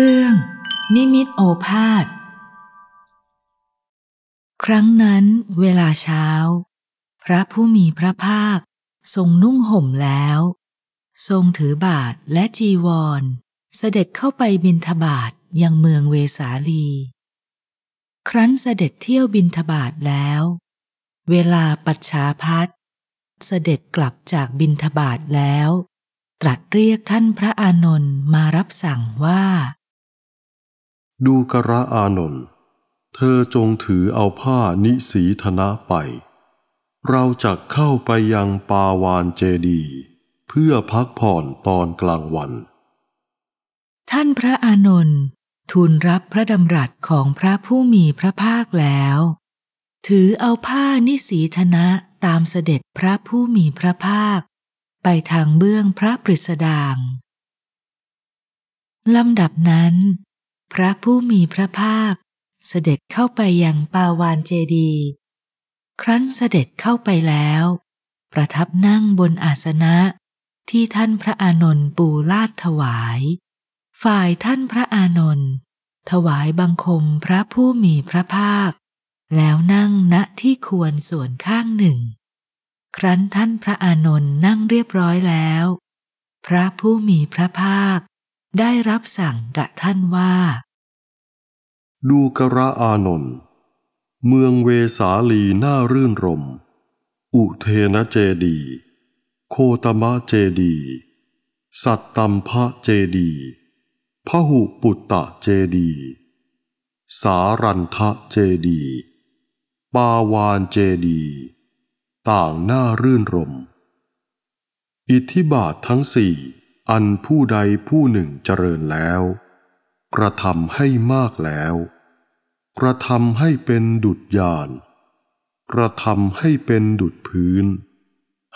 เรื่อง นิมิตโอภาษครั้งนั้นเวลาเช้า พระผู้มีพระภาคทรงนุ่งห่มแล้ว ทรงถือบาทและจีวร เสด็จเข้าไปบินทบาทยังเมืองเวสาลี ครั้นเสด็จเที่ยวบินทบาทแล้ว เวลาปัจฉาพัดเสด็จกลับจากบินทบาทแล้ว ตรัสเรียกท่านพระอานนท์มารับสั่งว่าดูกระอานนท์เธอจงถือเอาผ้านิสีธนะไป เราจะเข้าไปยังปาวานเจดี เพื่อพักผ่อนตอนกลางวัน ท่านพระอานนท์ทูลรับพระดำรัสของพระผู้มีพระภาคแล้ว ถือเอาผ้านิสีธนะตามเสด็จพระผู้มีพระภาค ไปทางเบื้องพระปริสดางลำดับนั้นพระผู้มีพระภาค เสด็จเข้าไปยังปาวานเจดีครั้นเสด็จเข้าไปแล้ว ประทับนั่งบนอาสนะ ที่ท่านพระอานนท์ปูลาดถวาย ฝ่ายท่านพระอานนท์ถวายบังคมพระผู้มีพระภาค แล้วนั่งณที่ควรส่วนข้างหนึ่ง ครั้นท่านพระอานนท์นั่งเรียบร้อยแล้ว พระผู้มีพระภาคได้รับสั่งกะท่านว่า ดูกระอานนท์เมืองเวสาลีน่ารื่นรม อุเทนเจดี โคตมะเจดี สัตตัมพะเจดีพหุปุตตะเจดี สารันทะเจดี ปาวานเจดี ต่างน่ารื่นรม อิทธิบาททั้งสี่อันผู้ใดผู้หนึ่งเจริญแล้ว กระทำให้มากแล้ว กระทำให้เป็นดุจยาน กระทำให้เป็นดุจพื้น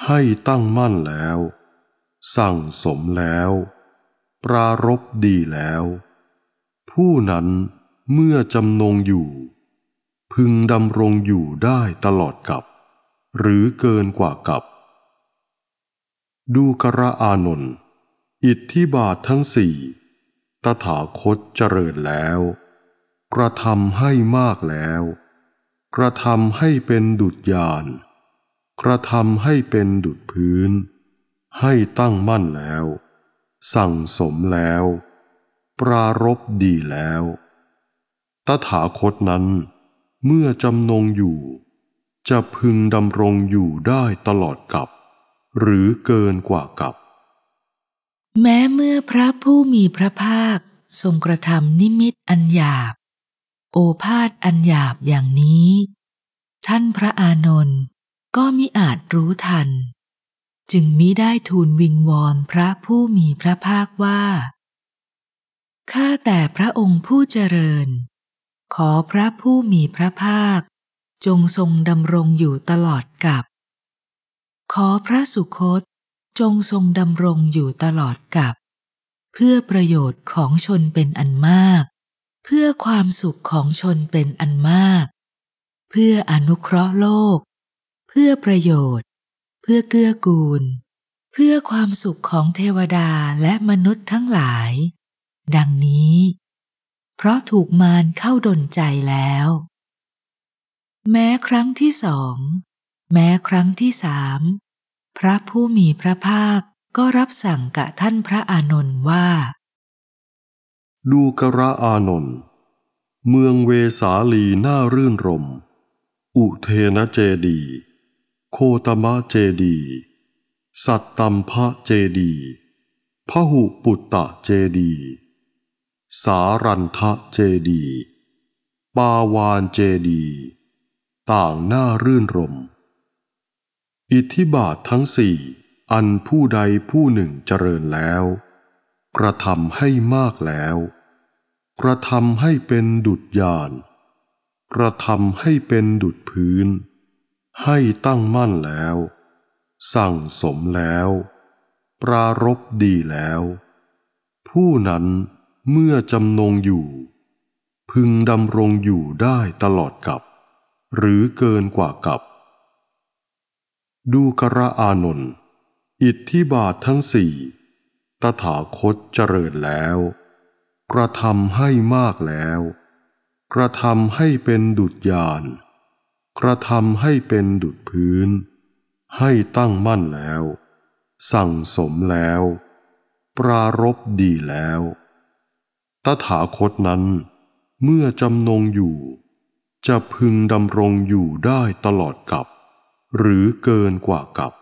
ให้ตั้งมั่นแล้ว สั่งสมแล้ว ปรารบดีแล้ว ผู้นั้นเมื่อจำนงอยู่ พึงดำรงอยู่ได้ตลอดกับ หรือเกินกว่ากับ ดูกระอานนท์อิทธิบาททั้งสี่ตถาคตเจริญแล้ว กระทำให้มากแล้ว กระทำให้เป็นดุจยาน กระทำให้เป็นดุจพื้น ให้ตั้งมั่นแล้ว สั่งสมแล้ว ปรารบดีแล้ว ตถาคตนั้น เมื่อจำนงอยู่ จะพึงดำรงอยู่ได้ตลอดกับ หรือเกินกว่ากับแม้เมื่อพระผู้มีพระภาคทรงกระทำนิมิตอันหยาบ โอภาษอันหยาบอย่างนี้ ท่านพระอานนท์ก็มิอาจรู้ทัน จึงมิได้ทูลวิงวอนพระผู้มีพระภาคว่า ข้าแต่พระองค์ผู้เจริญ ขอพระผู้มีพระภาค จงทรงดำรงอยู่ตลอดกับ ขอพระสุคตจงทรงดำรงอยู่ตลอดกับ เพื่อประโยชน์ของชนเป็นอันมาก เพื่อความสุขของชนเป็นอันมาก เพื่ออนุเคราะห์โลก เพื่อประโยชน์ เพื่อเกื้อกูล เพื่อความสุขของเทวดาและมนุษย์ทั้งหลาย ดังนี้ เพราะถูกมารเข้าดนใจแล้ว แม้ครั้งที่สองแม้ครั้งที่สามพระผู้มีพระภาคก็รับสั่งกะท่านพระอานนท์ว่า ดูกระอานนท์ เมืองเวสาลีน่ารื่นรม อุเทนเจดี โคตมะเจดี สัตตัมพะเจดี พหุปุตตะเจดี สารันทะเจดี ปาวานเจดี ต่างน่ารื่นรมย์อิทธิบาททั้งสี่อันผู้ใดผู้หนึ่งเจริญแล้ว กระทำให้มากแล้ว กระทำให้เป็นดุจยาน กระทำให้เป็นดุจพื้น ให้ตั้งมั่นแล้ว สั่งสมแล้ว ปรารบดีแล้ว ผู้นั้นเมื่อจำนงอยู่ พึงดำรงอยู่ได้ตลอดกับหรือเกินกว่ากับดูกระอานนอิทธิบาททั้งสี่ตถาคตเจริญแล้ว กระทำให้มากแล้ว กระทำให้เป็นดุจยานกระทำให้เป็นดุจพื้น ให้ตั้งมั่นแล้ว สั่งสมแล้ว ปรารบดีแล้ว ตถาคตนั้น เมื่อจำนงอยู่ จะพึงดำรงอยู่ได้ตลอดกับหรือเกินกว่ากับ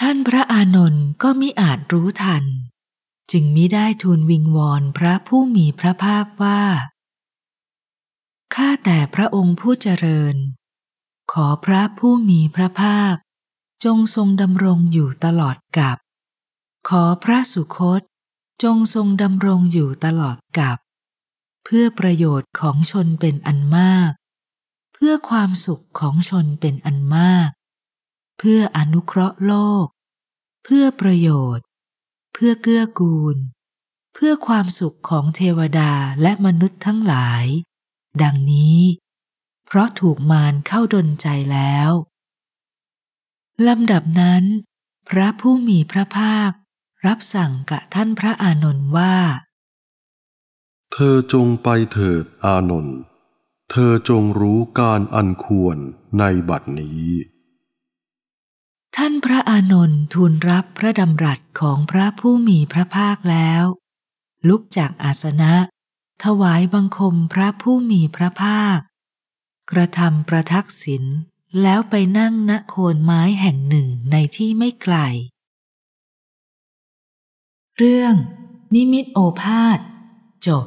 ท่านพระอานนท์ก็มิอาจรู้ทัน จึงมิได้ทูลวิงวอนพระผู้มีพระภาคว่าข้าแต่พระองค์ผู้เจริญ ขอพระผู้มีพระภาค จงทรงดำรงอยู่ตลอดกับ ขอพระสุคตจงทรงดำรงอยู่ตลอดกับ เพื่อประโยชน์ของชนเป็นอันมากพื่อความสุขของชนเป็นอันมาก เพื่ออนุเคราะห์โลก เพื่อประโยชน์ เพื่อเกื้อกูล เพื่อความสุขของเทวดาและมนุษย์ทั้งหลาย ดังนี้ เพราะถูกมารเข้าดนใจแล้ว ลำดับนั้น พระผู้มีพระภาครับสั่งกะท่านพระอานนท์ว่า เธอจงไปเถิดอานนท์เธอจงรู้การอันควรในบัดนี้ ท่านพระอานนท์ทูลรับพระดำรัสของพระผู้มีพระภาคแล้ว ลุกจากอาสนะถวายบังคมพระผู้มีพระภาค กระทำประทักษิณแล้วไปนั่งณโคนไม้แห่งหนึ่งในที่ไม่ไกล เรื่องนิมิตโอภาษจบ